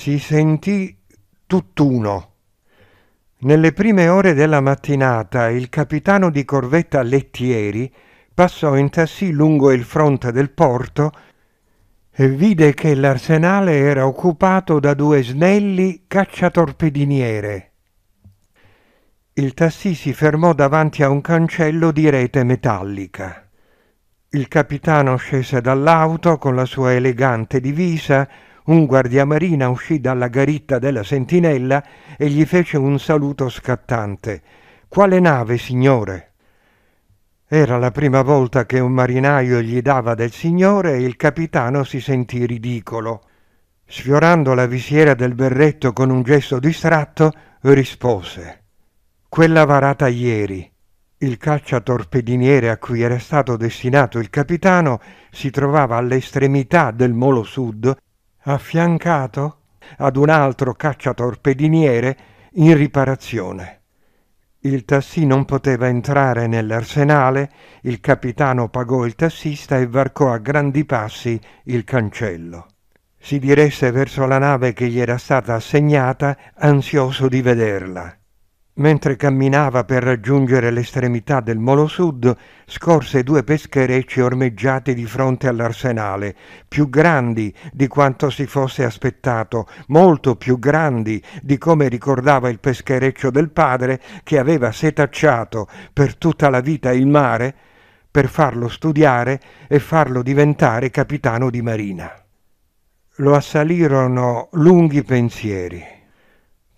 si sentì tutt'uno. Nelle prime ore della mattinata il capitano di corvetta Lettieri passò in tassì lungo il fronte del porto e vide che l'arsenale era occupato da due snelli cacciatorpediniere. Il tassì si fermò davanti a un cancello di rete metallica. Il capitano scese dall'auto con la sua elegante divisa un guardiamarina uscì dalla garitta della sentinella e gli fece un saluto scattante. Quale nave, signore? Era la prima volta che un marinaio gli dava del signore e il capitano si sentì ridicolo. Sfiorando la visiera del berretto con un gesto distratto, rispose Quella varata ieri. Il cacciatorpediniere a cui era stato destinato il capitano si trovava all'estremità del molo sud affiancato ad un altro cacciatorpediniere in riparazione. Il tassì non poteva entrare nell'arsenale, il capitano pagò il tassista e varcò a grandi passi il cancello. Si diresse verso la nave che gli era stata assegnata, ansioso di vederla. Mentre camminava per raggiungere l'estremità del molo sud, scorse due pescherecci ormeggiati di fronte all'arsenale, più grandi di quanto si fosse aspettato, molto più grandi di come ricordava il peschereccio del padre che aveva setacciato per tutta la vita il mare per farlo studiare e farlo diventare capitano di marina. Lo assalirono lunghi pensieri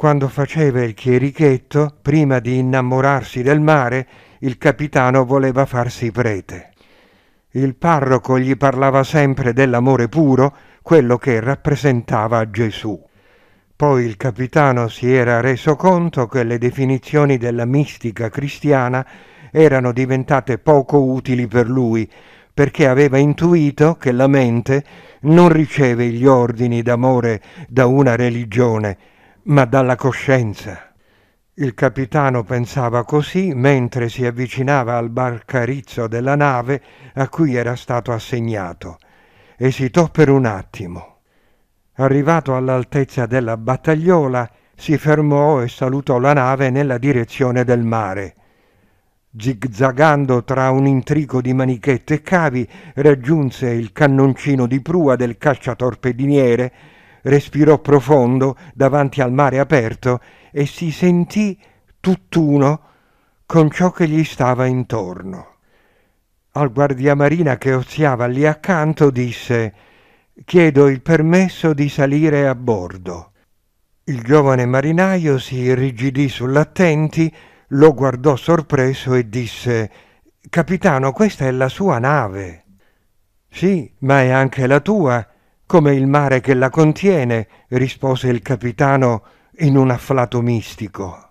quando faceva il chierichetto, prima di innamorarsi del mare, il capitano voleva farsi prete. Il parroco gli parlava sempre dell'amore puro, quello che rappresentava Gesù. Poi il capitano si era reso conto che le definizioni della mistica cristiana erano diventate poco utili per lui, perché aveva intuito che la mente non riceve gli ordini d'amore da una religione, ma dalla coscienza. Il capitano pensava così mentre si avvicinava al barcarizzo della nave a cui era stato assegnato. Esitò per un attimo. Arrivato all'altezza della battagliola, si fermò e salutò la nave nella direzione del mare. Zigzagando tra un intrico di manichette e cavi, raggiunse il cannoncino di prua del cacciatorpediniere respirò profondo davanti al mare aperto e si sentì tutt'uno con ciò che gli stava intorno. Al guardiamarina che oziava lì accanto disse Chiedo il permesso di salire a bordo. Il giovane marinaio si irrigidì sull'attenti, lo guardò sorpreso e disse Capitano, questa è la sua nave. Sì, ma è anche la tua, come il mare che la contiene, rispose il capitano in un afflato mistico.